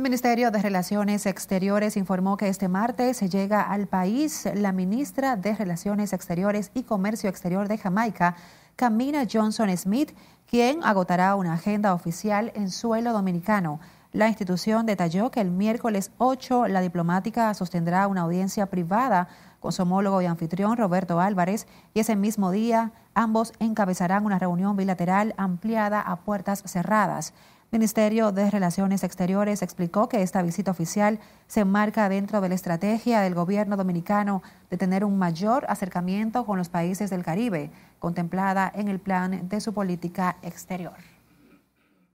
El Ministerio de Relaciones Exteriores informó que este martes se llega al país la ministra de Relaciones Exteriores y Comercio Exterior de Jamaica, Camina Johnson Smith, quien agotará una agenda oficial en suelo dominicano. La institución detalló que el miércoles 8 la diplomática sostendrá una audiencia privada con su homólogo y anfitrión Roberto Álvarez y ese mismo día ambos encabezarán una reunión bilateral ampliada a puertas cerradas. Ministerio de Relaciones Exteriores explicó que esta visita oficial se enmarca dentro de la estrategia del gobierno dominicano de tener un mayor acercamiento con los países del Caribe, contemplada en el plan de su política exterior.